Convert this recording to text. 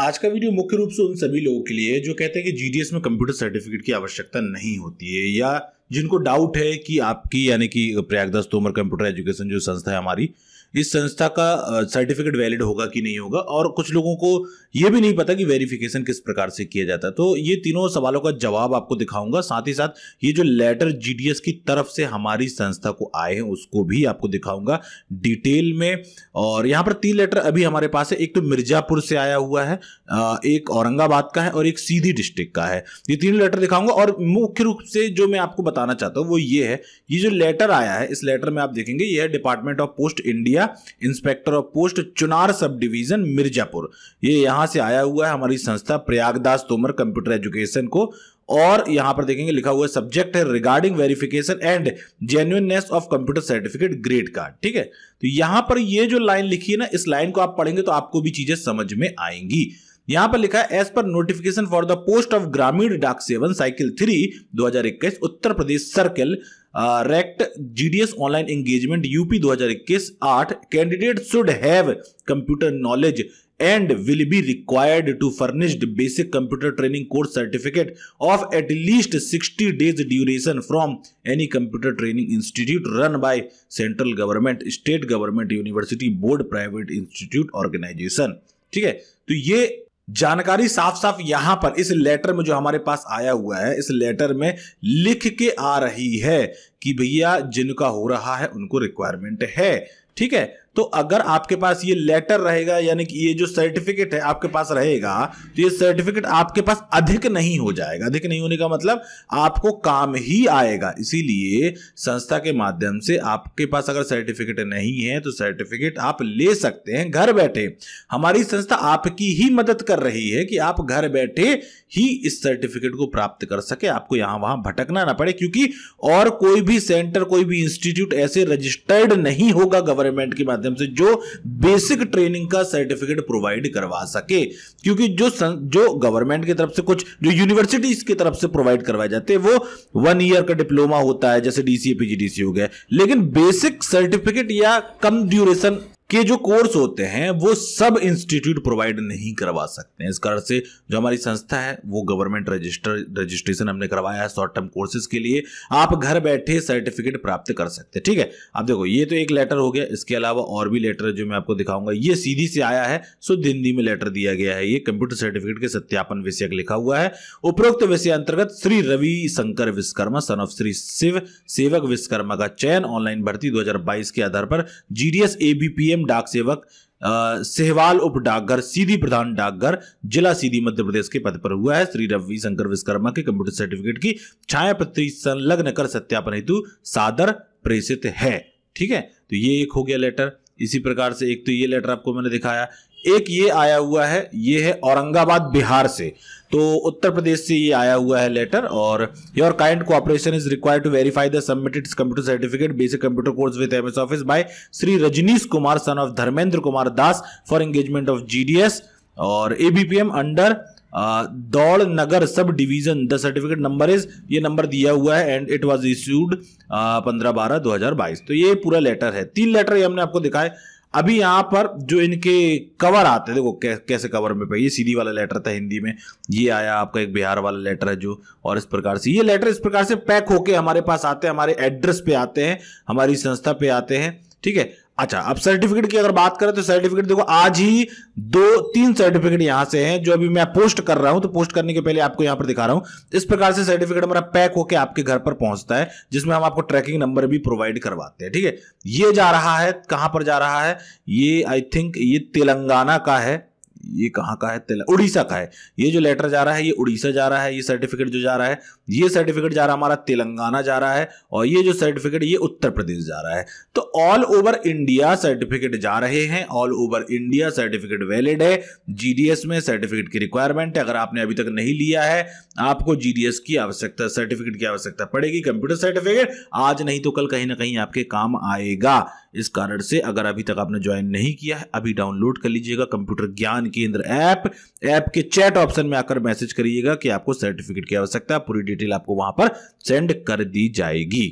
आज का वीडियो मुख्य रूप से उन सभी लोगों के लिए जो कहते हैं कि जीडीएस में कंप्यूटर सर्टिफिकेट की आवश्यकता नहीं होती है या जिनको डाउट है कि आपकी यानी कि प्रयागदास तोमर कंप्यूटर एजुकेशन जो संस्था है हमारी इस संस्था का सर्टिफिकेट वैलिड होगा कि नहीं होगा और कुछ लोगों को यह भी नहीं पता कि वेरिफिकेशन किस प्रकार से किया जाता है तो ये तीनों सवालों का जवाब आपको दिखाऊंगा साथ ही साथ ये जो लेटर जीडीएस की तरफ से हमारी संस्था को आए हैं उसको भी आपको दिखाऊंगा डिटेल में और यहाँ पर तीन लेटर अभी हमारे पास है एक तो मिर्जापुर से आया हुआ है एक औरंगाबाद का है और एक सीधी डिस्ट्रिक्ट का है ये तीनों लेटर दिखाऊंगा और मुख्य रूप से जो मैं आपको बता बताना चाहता हूँ वो ये है ये जो लेटर आया है इस लेटर में आप देखेंगे ये है department of post India inspector of post Chunar sub division Mirzapur ये यहाँ से आया हुआ है हमारी संस्था प्रयागदास तोमर कंप्यूटर एजुकेशन को और यहां पर देखेंगे लिखा हुआ सब्जेक्ट है regarding verification and genuineness of computer certificate grade card ठीक है तो यहां पर ये जो लाइन लिखी है ना इस लाइन को आप पढ़ेंगे तो आपको भी चीजें समझ में आएंगी यहां पर लिखा है as per notification for the post of ग्रामीण डाक सेवन साइकिल थ्री दो उत्तर प्रदेश सर्कल रेक्ट जीडीएस ऑनलाइन एंगेजमेंट यूपी 2021 हजार candidate should have computer knowledge and will be required to furnished basic computer training course certificate of at least sixty days duration from any computer training institute run by central government state government university board private institute organisation ठीक है तो ये जानकारी साफ साफ यहां पर इस लेटर में जो हमारे पास आया हुआ है इस लेटर में लिख के आ रही है कि भैया जिनका हो रहा है उनको रिक्वायरमेंट है ठीक है तो अगर आपके पास ये लेटर रहेगा यानी कि ये जो सर्टिफिकेट है आपके पास रहेगा तो ये सर्टिफिकेट आपके पास अधिक नहीं हो जाएगा अधिक नहीं होने का मतलब आपको काम ही आएगा इसीलिए संस्था के माध्यम से आपके पास अगर सर्टिफिकेट नहीं है तो सर्टिफिकेट आप ले सकते हैं घर बैठे हमारी संस्था आपकी ही मदद कर रही है कि आप घर बैठे ही इस सर्टिफिकेट को प्राप्त कर सके आपको यहां वहां भटकना ना पड़े क्योंकि और कोई भी सेंटर कोई भी इंस्टीट्यूट ऐसे रजिस्टर्ड नहीं होगा गवर्नमेंट के माध्यम माध्यम से जो बेसिक ट्रेनिंग का सर्टिफिकेट प्रोवाइड करवा सके क्योंकि जो सं, जो गवर्नमेंट की तरफ से कुछ जो यूनिवर्सिटीज की तरफ से प्रोवाइड करवाए जाते हैं वो वन ईयर का डिप्लोमा होता है जैसे डीसीए पीजीडीसी हो गया लेकिन बेसिक सर्टिफिकेट या कम ड्यूरेशन के जो कोर्स होते हैं वो सब इंस्टीट्यूट प्रोवाइड नहीं करवा सकते हैं इस कारण से जो हमारी संस्था है वो गवर्नमेंट रजिस्टर रजिस्ट्रेशन हमने करवाया है शॉर्ट टर्म कोर्सेज के लिए आप घर बैठे सर्टिफिकेट प्राप्त कर सकते हैं ठीक है अब देखो ये तो एक लेटर हो गया इसके अलावा और भी लेटर जो मैं आपको दिखाऊंगा ये सीधी से आया है शुद्ध हिंदी में लेटर दिया गया है ये कंप्यूटर सर्टिफिकेट के सत्यापन विषय लिखा हुआ है उपरोक्त विषय अंतर्गत श्री रवि शंकर विश्वकर्मा सन ऑफ श्री शिव सेवक विश्वकर्मा का चयन ऑनलाइन भर्ती दो के आधार पर जीडीएस एबीपीएम मुस्लिम डाक सेवक सहवाल उप डाकघर सीधी प्रधान डाकघर जिला सीधी मध्य प्रदेश के पद पर हुआ है श्री रवि शंकर विश्वकर्मा के कंप्यूटर सर्टिफिकेट की छाया प्रति संलग्न कर सत्यापन हेतु सादर प्रेषित है ठीक है तो ये एक हो गया लेटर इसी प्रकार से एक तो ये लेटर आपको मैंने दिखाया एक ये आया हुआ है ये है औरंगाबाद बिहार से तो उत्तर प्रदेश से ये आया हुआ है लेटर और your kind cooperation is required to verify the submitted computer certificate basic computer course with MS office by Shri Rajneesh Kumar son of Dharmendra Kumar Das for engagement of GDS और ABPM under uh, Daudnagar sub division the certificate number is ये नंबर दिया हुआ है and it was issued पंद्रह बारह दो हजार बाईस तो ये पूरा लेटर है तीन लेटर ये हमने आपको दिखाए अभी यहाँ पर जो इनके कवर आते देखो कै, कैसे कवर में पे ये सीधी वाला लेटर था हिंदी में ये आया आपका एक बिहार वाला लेटर है जो और इस प्रकार से ये लेटर इस प्रकार से पैक होके हमारे पास आते हैं हमारे एड्रेस पे आते हैं हमारी संस्था पे आते हैं ठीक है अच्छा अब सर्टिफिकेट की अगर बात करें तो सर्टिफिकेट देखो आज ही दो तीन सर्टिफिकेट यहां से हैं जो अभी मैं पोस्ट कर रहा हूं तो पोस्ट करने के पहले आपको यहां पर दिखा रहा हूं इस प्रकार से सर्टिफिकेट हमारा पैक होकर आपके घर पर पहुंचता है जिसमें हम आपको ट्रैकिंग नंबर भी प्रोवाइड करवाते हैं ठीक है ये जा रहा है कहां पर जा रहा है ये आई थिंक ये तेलंगाना का है ये कहाँ का है उड़ीसा का है ये जो लेटर जा रहा है ये उड़ीसा जा रहा है ये सर्टिफिकेट जो जा रहा है ये सर्टिफिकेट जा रहा है हमारा तेलंगाना जा रहा है और ये जो सर्टिफिकेट ये उत्तर प्रदेश जा रहा है तो ऑल ओवर इंडिया सर्टिफिकेट जा रहे हैं all over India certificate valid है जीडीएस में सर्टिफिकेट की रिक्वायरमेंट है अगर आपने अभी तक नहीं लिया है आपको जीडीएस की आवश्यकता सर्टिफिकेट की आवश्यकता पड़ेगी कंप्यूटर सर्टिफिकेट आज नहीं तो कल कहीं ना कहीं आपके काम आएगा इस कारण से अगर अभी तक आपने ज्वाइन नहीं किया है अभी डाउनलोड कर लीजिएगा computer Gyan Kendra app app के चैट ऑप्शन में आकर मैसेज करिएगा कि आपको सर्टिफिकेट की आवश्यकता पूरी डिटेल आपको वहां पर सेंड कर दी जाएगी